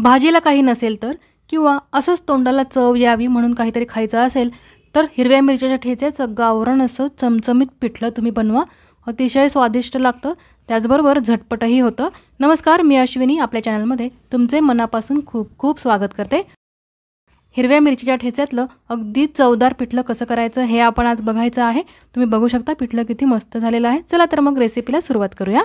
भाजीला काही नसेल तर किंवा असंच तोंडाला चव यावी म्हणून काहीतरी खायचं असेल तर हिरव्या मिरच्याच्या ठेच्याचं गावरण असं चमचमीत पिठलं तुम्ही बनवा अतिशय स्वादिष्ट लागतं त्याचबरोबर झटपटही होतं नमस्कार मी अश्विनी आपल्या चॅनलमध्ये तुमचे मनापासून खूप खूप स्वागत करते हिरव्या मिरचीच्या ठेच्यातलं अगदी चवदार पिठलं कसं करायचं हे आपण आज बघायचं आहे तुम्ही बघू शकता पिठलं किती मस्त झालेलं आहे चला तर मग रेसिपीला सुरुवात करूया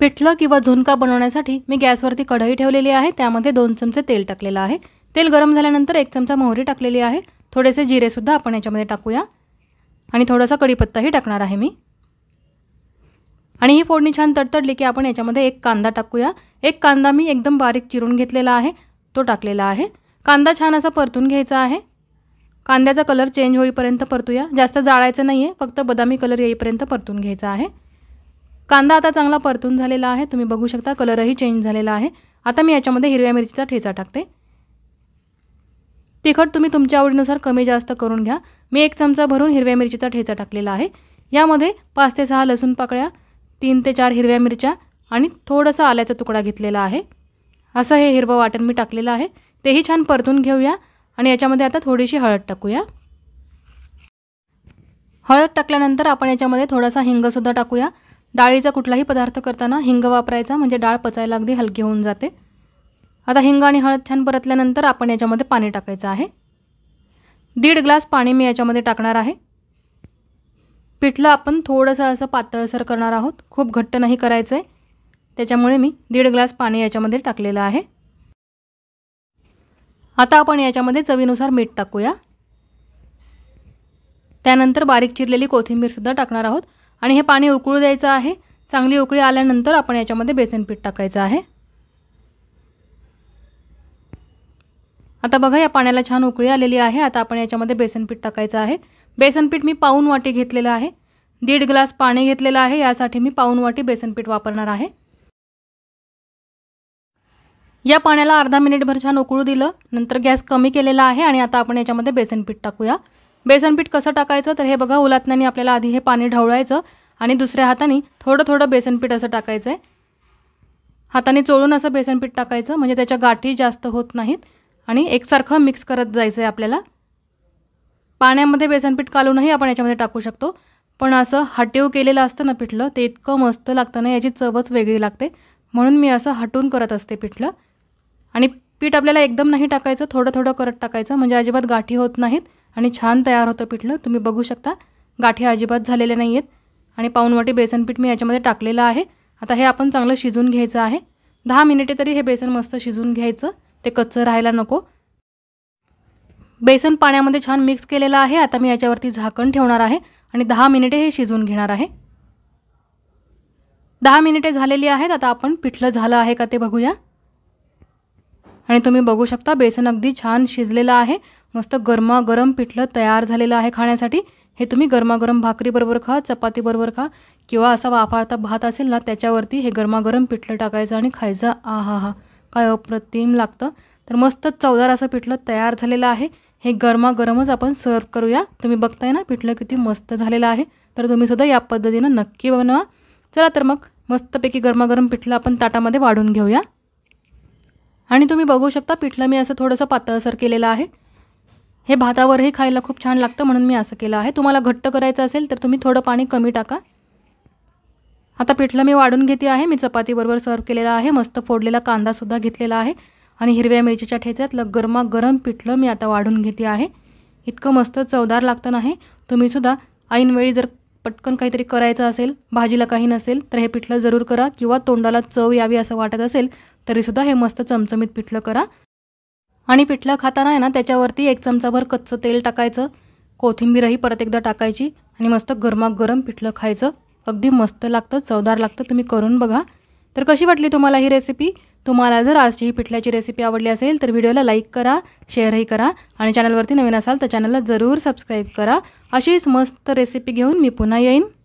पिठलं किंवा झुणका बनवण्यासाठी मी गॅसवरती कढई ठेवलेली आहे त्यामध्ये दोन चमचे तेल टाकलेलं आहे तेल गरम झाल्यानंतर एक चमचा मोहरी टाकलेली आहे थोडेसे जिरेसुद्धा आपण याच्यामध्ये टाकूया आणि थोडासा कढीपत्ताही टाकणार आहे मी आणि ही फोडणी छान तडतडली की आपण याच्यामध्ये एक कांदा टाकूया एक कांदा मी एकदम बारीक चिरून घेतलेला आहे तो टाकलेला आहे कांदा छान असा परतून घ्यायचा आहे कांद्याचा कलर चेंज होईपर्यंत परतूया जास्त जाळायचं नाही आहे फक्त बदामी कलर येईपर्यंत परतून घ्यायचा आहे कांदा आता चांगला परतून झालेला आहे तुम्ही बघू शकता कलरही चेंज झालेला आहे आता मी याच्यामध्ये हिरव्या मिरचीचा ठेचा टाकते तिखट तुम्ही तुमच्या आवडीनुसार कमी जास्त करून घ्या मी एक चमचा भरून हिरव्या मिरचीचा ठेचा टाकलेला आहे यामध्ये पाच ते सहा लसूण पाकळ्या तीन ते चार हिरव्या मिरच्या आणि थोडंसं आल्याचा तुकडा घेतलेला आहे असं हे हिरवं वाटण मी टाकलेलं आहे तेही छान परतून घेऊया आणि याच्यामध्ये आता थोडीशी हळद टाकूया हळद टाकल्यानंतर आपण याच्यामध्ये थोडासा हिंगसुद्धा टाकूया डाळीचा कुठलाही पदार्थ करताना हिंग वापरायचा म्हणजे डाळ पचायला अगदी हलकी होऊन जाते आता हिंग आणि हळद छान परतल्यानंतर आपण याच्यामध्ये पाणी टाकायचं आहे दीड ग्लास पाणी मी याच्यामध्ये टाकणार आहे पिठलं आपण थोडंसं असं पातळसर करणार आहोत खूप घट्ट नाही करायचं आहे त्याच्यामुळे मी दीड ग्लास पाणी याच्यामध्ये टाकलेलं आहे आता आपण याच्यामध्ये चवीनुसार मीठ टाकूया त्यानंतर बारीक चिरलेली कोथिंबीरसुद्धा टाकणार आहोत आणि हे पाणी उकळू द्यायचं आहे चांगली उकळी आल्यानंतर आपण याच्यामध्ये बेसन पीठ टाकायचं आहे आता बघा या पाण्याला छान उकळी आलेली आहे आता आपण याच्यामध्ये बेसन पीठ टाकायचं आहे बेसन पीठ मी पाऊन वाटी घेतलेलं आहे दीड ग्लास पाणी घेतलेलं आहे यासाठी मी पाऊन वाटी बेसन पीठ वापरणार आहे या पाण्याला अर्धा मिनिटभर छान उकळू दिलं नंतर गॅस कमी केलेला आहे आणि आता आपण याच्यामध्ये बेसन पीठ टाकूया बेसन पीठ कसं टाकायचं तर हे बघा उलातण्याने आपल्याला आधी हे पाणी ढवळायचं आणि दुसऱ्या हाताने थोडं थोडं बेसन पीठ असं टाकायचं आहे हाताने चोळून असं बेसन पीठ टाकायचं म्हणजे त्याच्या गाठी जास्त होत नाहीत आणि एकसारखं मिक्स करत जायचं आहे आपल्याला पाण्यामध्ये बेसनपीठ कालूनही आपण याच्यामध्ये टाकू शकतो पण असं हटीव केलेलं असतं ना पिठलं ते इतकं मस्त लागतं ना याची चवच वेगळी लागते म्हणून मी असं हटून करत असते पिठलं आणि पीठ आपल्याला एकदम नाही टाकायचं थोडं थोडं करत टाकायचं म्हणजे अजिबात गाठी होत नाहीत आणि छान तयार होतं पिठलं तुम्ही बघू शकता गाठी अजिबात झालेले नाही आहेत आणि बेसन बेसनपीठ मी याच्यामध्ये टाकलेलं आहे आता हे आपण चांगलं शिजून घ्यायचं आहे दहा मिनिटे तरी हे बेसन मस्त शिजून घ्यायचं ते कच्चं राहायला नको बेसन पाण्यामध्ये छान मिक्स केलेलं आहे आता मी याच्यावरती झाकण ठेवणार आहे आणि दहा मिनिटे हे शिजून घेणार आहे दहा मिनिटे झालेली आहेत आता आपण पिठलं झालं आहे का ते बघूया आणि तुम्ही बघू शकता बेसन अगदी छान शिजलेलं आहे मस्त गरमागरम पिठलं तयार झालेलं आहे खाण्यासाठी हे तुम्ही गरमागरम भाकरीबरोबर खा चपातीबरोबर खा किंवा असा वाफाळता भात असेल ना त्याच्यावरती हे गरमागरम पिठलं टाकायचं आणि खायचं आ हा हा काय अप्रतिम लागतं तर मस्त चवदार असं पिठलं तयार झालेलं आहे हे गरमागरमच आपण सर्व करूया तुम्ही बघताय ना पिठलं किती मस्त झालेलं आहे तर तुम्हीसुद्धा या पद्धतीनं नक्की बनवा चला तर मग मस्तपैकी गरमागरम पिठलं आपण ताटामध्ये वाढून घेऊया आणि तुम्ही बघू शकता पिठलं मी असं थोडंसं पातळसर केलेलं आहे हे भातावरही खायला खूप छान लागतं म्हणून मी असं केलं आहे तुम्हाला घट्ट करायचं असेल तर तुम्ही थोडं पाणी कमी टाका आता पिठलं मी वाढून घेते आहे मी चपातीबरोबर सर्व केलेला आहे मस्त फोडलेला कांदासुद्धा घेतलेला आहे आणि हिरव्या मिरचीच्या ठेच्यातलं गरमागरम पिठलं मी आता वाढून घेते आहे इतकं मस्त चवदार लागतं नाही तुम्हीसुद्धा ऐनवेळी जर पटकन काहीतरी करायचं असेल भाजीला काही नसेल तर हे पिठलं जरूर करा किंवा तोंडाला चव यावी असं वाटत असेल तरीसुद्धा हे मस्त चमचमीत पिठलं करा आणि पिठलं खाताना आहे ना त्याच्यावरती एक चमचाभर कच्चं तेल टाकायचं कोथिंबीरही परत एकदा टाकायची आणि मस्त गरमागरम पिठलं खायचं अगदी मस्त लागतं चवदार लागतं तुम्ही करून बघा तर कशी वाटली तुम्हाला ही रेसिपी तुम्हाला जर आजची ही पिठल्याची रेसिपी आवडली असेल तर व्हिडिओला लाईक करा शेअरही करा आणि चॅनलवरती नवीन असाल तर चॅनलला जरूर सबस्क्राईब करा अशीच मस्त रेसिपी घेऊन मी पुन्हा येईन